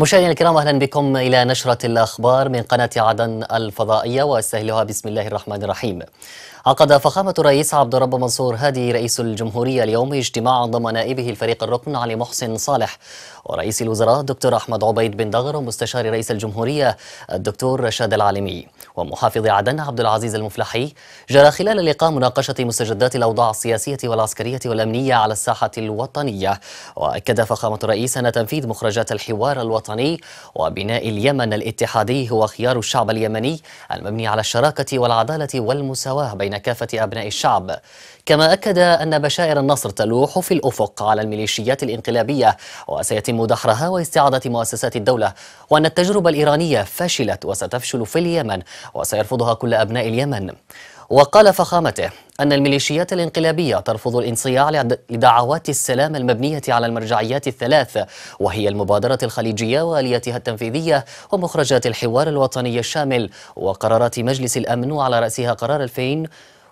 مشاهدينا الكرام اهلا بكم الى نشره الاخبار من قناه عدن الفضائيه واستهلها بسم الله الرحمن الرحيم. عقد فخامه الرئيس عبد الرب منصور هادي رئيس الجمهوريه اليوم اجتماعا ضم نائبه الفريق الركن علي محسن صالح ورئيس الوزراء الدكتور أحمد عبيد بن دغر ومستشار رئيس الجمهورية الدكتور رشاد العالمي ومحافظ عدن عبد العزيز المفلحي جرى خلال اللقاء مناقشة مستجدات الأوضاع السياسية والعسكرية والأمنية على الساحة الوطنية وأكد فخامة الرئيس أن تنفيذ مخرجات الحوار الوطني وبناء اليمن الاتحادي هو خيار الشعب اليمني المبني على الشراكة والعدالة والمساواة بين كافة أبناء الشعب كما أكد أن بشائر النصر تلوح في الأفق على الميليشيات الانقلابية وسيتم دحرها واستعادة مؤسسات الدولة وأن التجربة الإيرانية فشلت وستفشل في اليمن وسيرفضها كل أبناء اليمن وقال فخامته أن الميليشيات الانقلابية ترفض الانصياع لدعوات السلام المبنية على المرجعيات الثلاث وهي المبادرة الخليجية وآلياتها التنفيذية ومخرجات الحوار الوطني الشامل وقرارات مجلس الأمن وعلى رأسها قرار 2000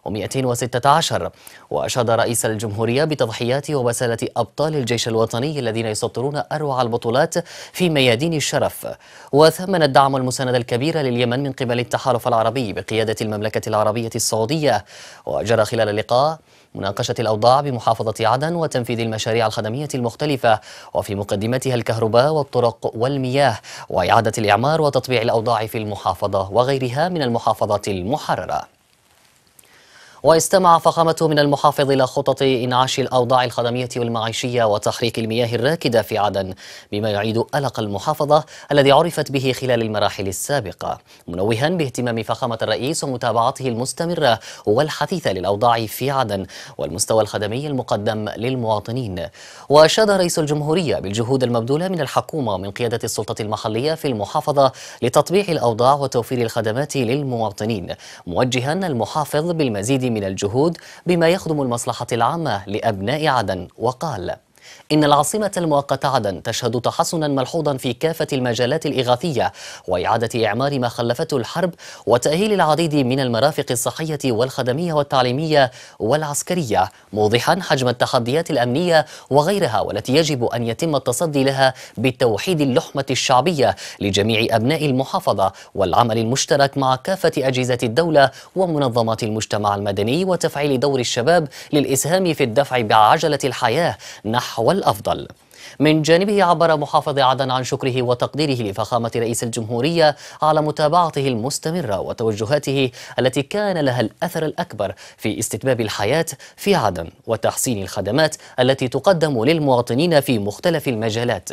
و216 وأشاد رئيس الجمهورية بتضحيات وبسالة أبطال الجيش الوطني الذين يسطرون أروع البطولات في ميادين الشرف وثمن الدعم المساند الكبير لليمن من قبل التحالف العربي بقيادة المملكة العربية السعودية وجرى خلال اللقاء مناقشة الأوضاع بمحافظة عدن وتنفيذ المشاريع الخدمية المختلفة وفي مقدمتها الكهرباء والطرق والمياه وإعادة الإعمار وتطبيع الأوضاع في المحافظة وغيرها من المحافظات المحررة واستمع فخامته من المحافظ إلى خطط إنعاش الأوضاع الخدمية والمعيشية وتحريك المياه الراكدة في عدن بما يعيد ألق المحافظة الذي عرفت به خلال المراحل السابقة منوها باهتمام فخامة الرئيس ومتابعته المستمرة والحثيثة للأوضاع في عدن والمستوى الخدمي المقدم للمواطنين وأشاد رئيس الجمهورية بالجهود المبذولة من الحكومة ومن قيادة السلطة المحلية في المحافظة لتطبيع الأوضاع وتوفير الخدمات للمواطنين موجها المحافظ بالمزيد من الجهود بما يخدم المصلحة العامة لأبناء عدن وقال إن العاصمة المؤقتة عدن تشهد تحسنا ملحوظا في كافة المجالات الإغاثية وإعادة إعمار ما خلفته الحرب وتأهيل العديد من المرافق الصحية والخدمية والتعليمية والعسكرية موضحا حجم التحديات الأمنية وغيرها والتي يجب أن يتم التصدي لها بتوحيد اللحمة الشعبية لجميع أبناء المحافظة والعمل المشترك مع كافة أجهزة الدولة ومنظمات المجتمع المدني وتفعيل دور الشباب للإسهام في الدفع بعجلة الحياة نحو الأفضل من جانبه عبر محافظ عدن عن شكره وتقديره لفخامة رئيس الجمهورية على متابعته المستمرة وتوجهاته التي كان لها الأثر الأكبر في استتباب الحياة في عدن وتحسين الخدمات التي تقدم للمواطنين في مختلف المجالات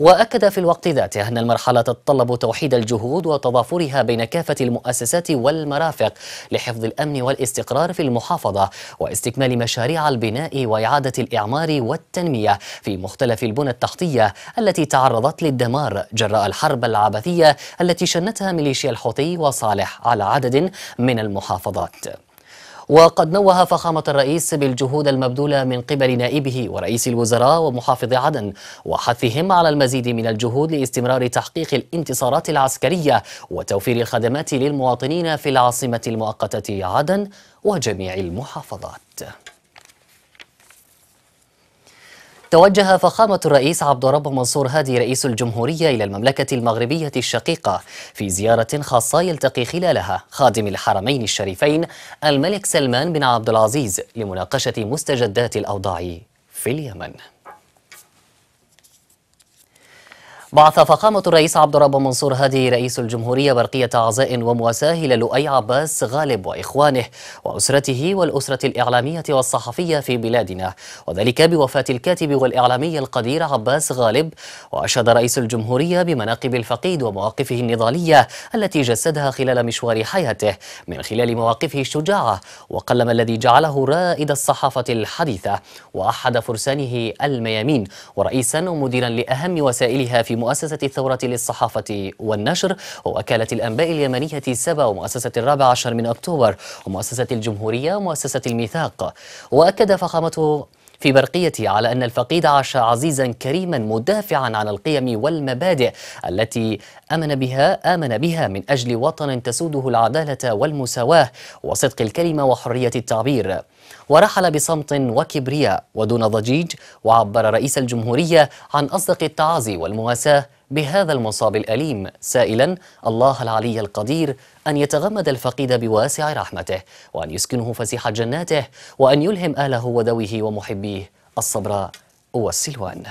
وأكد في الوقت ذاته أن المرحلة تتطلب توحيد الجهود وتضافرها بين كافة المؤسسات والمرافق لحفظ الأمن والاستقرار في المحافظة واستكمال مشاريع البناء وإعادة الإعمار والتنمية في مختلف البنى التحتية التي تعرضت للدمار جراء الحرب العبثية التي شنتها ميليشيا الحوثي وصالح على عدد من المحافظات وقد نوه فخامة الرئيس بالجهود المبذولة من قبل نائبه ورئيس الوزراء ومحافظ عدن وحثهم على المزيد من الجهود لاستمرار تحقيق الانتصارات العسكرية وتوفير الخدمات للمواطنين في العاصمة المؤقتة عدن وجميع المحافظات توجه فخامة الرئيس عبد الرب منصور هادي رئيس الجمهورية إلى المملكة المغربية الشقيقة في زيارة خاصة يلتقي خلالها خادم الحرمين الشريفين الملك سلمان بن عبد العزيز لمناقشة مستجدات الأوضاع في اليمن بعث فخامة الرئيس عبد الرب منصور هادي رئيس الجمهورية برقية عزاء ومواساة إلى لؤي عباس غالب وإخوانه وأسرته والأسرة الإعلامية والصحفية في بلادنا وذلك بوفاة الكاتب والإعلامي القدير عباس غالب وأشهد رئيس الجمهورية بمناقب الفقيد ومواقفه النضالية التي جسدها خلال مشوار حياته من خلال مواقفه الشجاعة وقلم الذي جعله رائد الصحافة الحديثة وأحد فرسانه الميامين ورئيسا ومديرا لأهم وسائلها في مؤسسة الثورة للصحافة والنشر ووكالة الأنباء اليمنية سبا ومؤسسة الرابع عشر من أكتوبر ومؤسسة الجمهورية ومؤسسة الميثاق وأكد فخامته في برقية على أن الفقيد عاش عزيزا كريما مدافعا عن القيم والمبادئ التي أمن بها آمن بها من أجل وطن تسوده العدالة والمساواة وصدق الكلمة وحرية التعبير ورحل بصمت وكبرياء ودون ضجيج وعبر رئيس الجمهورية عن أصدق التعازي والمواساة بهذا المصاب الأليم سائلا الله العلي القدير أن يتغمد الفقيد بواسع رحمته وأن يسكنه فسيح جناته وأن يلهم أهله وذويه ومحبيه الصبر والسلوان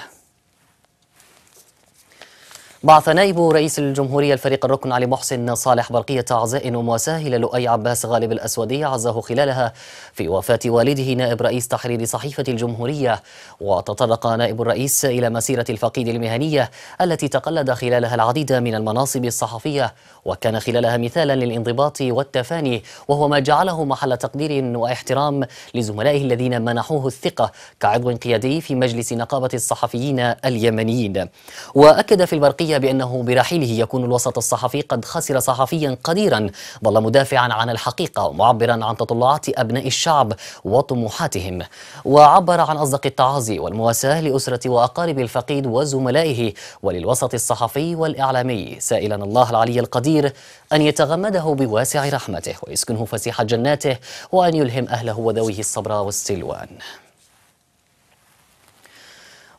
بعث نائب رئيس الجمهورية الفريق الركن علي محسن صالح برقية عزاء ومواساة إلى لؤي عباس غالب الأسودي عزاه خلالها في وفاة والده نائب رئيس تحرير صحيفة الجمهورية وتطرق نائب الرئيس إلى مسيرة الفقيد المهنية التي تقلد خلالها العديد من المناصب الصحفية وكان خلالها مثالا للانضباط والتفاني وهو ما جعله محل تقدير واحترام لزملائه الذين منحوه الثقة كعضو قيادي في مجلس نقابة الصحفيين اليمنيين وأكد في البرقية بأنه برحيله يكون الوسط الصحفي قد خسر صحفيا قديرا ظل مدافعا عن الحقيقة ومعبرا عن تطلعات أبناء الشعب وطموحاتهم وعبر عن أصدق التعازي والمواساة لأسرة وأقارب الفقيد وزملائه وللوسط الصحفي والإعلامي سائلا الله العلي القدير الكبير أن يتغمده بواسع رحمته ويسكنه فسيح جناته وأن يلهم أهله وذويه الصبر والسلوان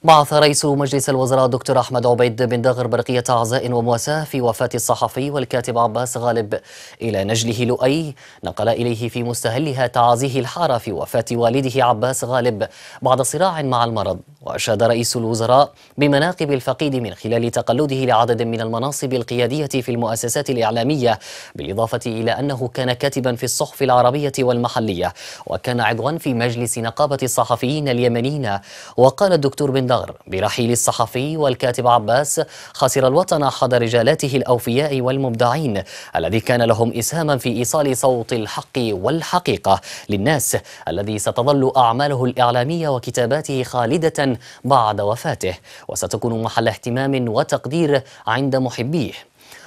بعث رئيس مجلس الوزراء دكتور أحمد عبيد بن داغر برقية عزاء ومواساة في وفاة الصحفي والكاتب عباس غالب إلى نجله لؤي نقل إليه في مستهلها تعازيه الحارة في وفاة والده عباس غالب بعد صراع مع المرض وأشاد رئيس الوزراء بمناقب الفقيد من خلال تقلده لعدد من المناصب القيادية في المؤسسات الإعلامية بالإضافة إلى أنه كان كاتبا في الصحف العربية والمحلية وكان عضوا في مجلس نقابة الصحفيين اليمنيين وقال الدكتور بن الدار برحيل الصحفي والكاتب عباس خسر الوطن احد رجالاته الأوفياء والمبدعين الذي كان لهم إسهاما في إيصال صوت الحق والحقيقة للناس الذي ستظل أعماله الإعلامية وكتاباته خالدة بعد وفاته وستكون محل اهتمام وتقدير عند محبيه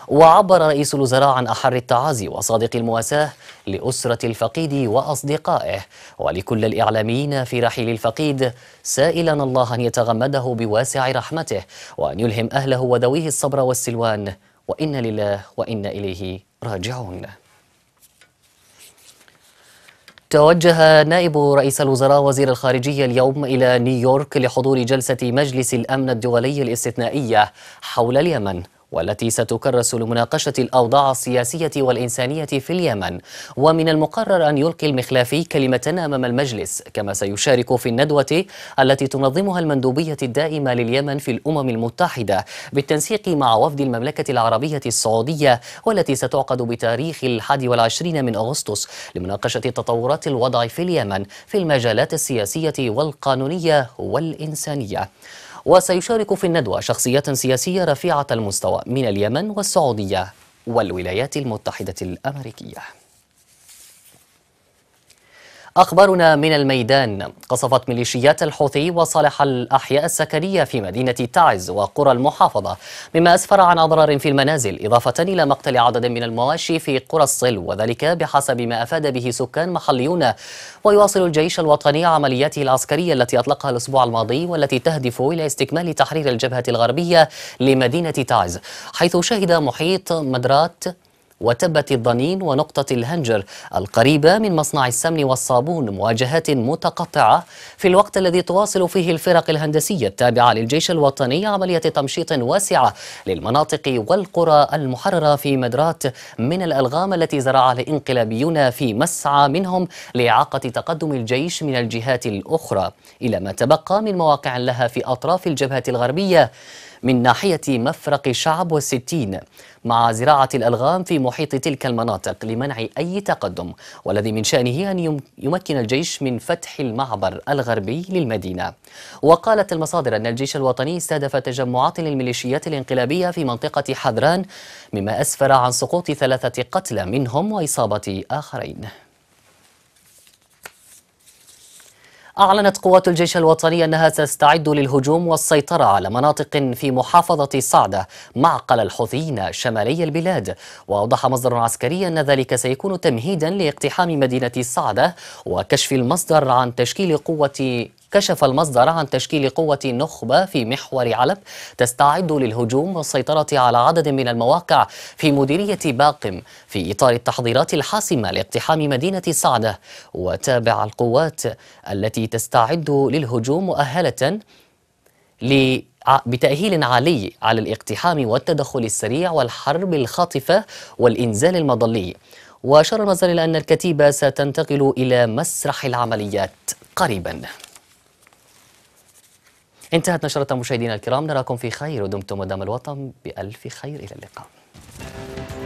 وعبر رئيس الوزراء عن أحر التعازي وصادق المواساة لأسرة الفقيد وأصدقائه ولكل الإعلاميين في رحيل الفقيد سائلا الله أن يتغمده بواسع رحمته وأن يلهم أهله وذويه الصبر والسلوان وإن لله وإن إليه راجعون توجه نائب رئيس الوزراء وزير الخارجية اليوم إلى نيويورك لحضور جلسة مجلس الأمن الدولي الاستثنائية حول اليمن والتي ستكرس لمناقشة الأوضاع السياسية والإنسانية في اليمن ومن المقرر أن يلقي المخلافي كلمة أمام المجلس كما سيشارك في الندوة التي تنظمها المندوبية الدائمة لليمن في الأمم المتحدة بالتنسيق مع وفد المملكة العربية السعودية والتي ستعقد بتاريخ الحادي والعشرين من أغسطس لمناقشة تطورات الوضع في اليمن في المجالات السياسية والقانونية والإنسانية وسيشارك في الندوة شخصيات سياسية رفيعة المستوى من اليمن والسعودية والولايات المتحدة الأمريكية أخبارنا من الميدان قصفت ميليشيات الحوثي وصالح الأحياء السكنية في مدينة تعز وقرى المحافظة مما أسفر عن أضرار في المنازل إضافة إلى مقتل عدد من المواشي في قرى الصلو وذلك بحسب ما أفاد به سكان محليون ويواصل الجيش الوطني عملياته العسكرية التي أطلقها الأسبوع الماضي والتي تهدف إلى استكمال تحرير الجبهة الغربية لمدينة تعز حيث شهد محيط مدرات وتبة الضنين ونقطة الهنجر القريبة من مصنع السمن والصابون مواجهات متقطعة في الوقت الذي تواصل فيه الفرق الهندسية التابعة للجيش الوطني عملية تمشيط واسعة للمناطق والقرى المحررة في مدرات من الألغام التي زرعها الانقلابيون في مسعى منهم لإعاقة تقدم الجيش من الجهات الأخرى إلى ما تبقى من مواقع لها في أطراف الجبهة الغربية من ناحية مفرق شعب والستين مع زراعة الألغام في محيط تلك المناطق لمنع أي تقدم والذي من شأنه أن يمكن الجيش من فتح المعبر الغربي للمدينة وقالت المصادر أن الجيش الوطني استهدف تجمعات للميليشيات الانقلابية في منطقة حذران مما أسفر عن سقوط ثلاثة قتلى منهم وإصابة آخرين أعلنت قوات الجيش الوطني أنها تستعد للهجوم والسيطرة على مناطق في محافظة صعدة معقل الحوثيين شمالي البلاد وأوضح مصدر عسكري أن ذلك سيكون تمهيدا لاقتحام مدينة صعدة وكشف المصدر عن تشكيل قوة كشف المصدر عن تشكيل قوة نخبة في محور علب تستعد للهجوم والسيطرة على عدد من المواقع في مديرية باقم في إطار التحضيرات الحاسمة لاقتحام مدينة صعدة وتابع القوات التي تستعد للهجوم مؤهلة ل بتأهيل عالي على الاقتحام والتدخل السريع والحرب الخاطفة والإنزال المظلي وأشار المصدر إلى أن الكتيبة ستنتقل إلى مسرح العمليات قريباً انتهت نشرة مشاهدينا الكرام نراكم في خير ودمتم ودام الوطن بألف خير إلى اللقاء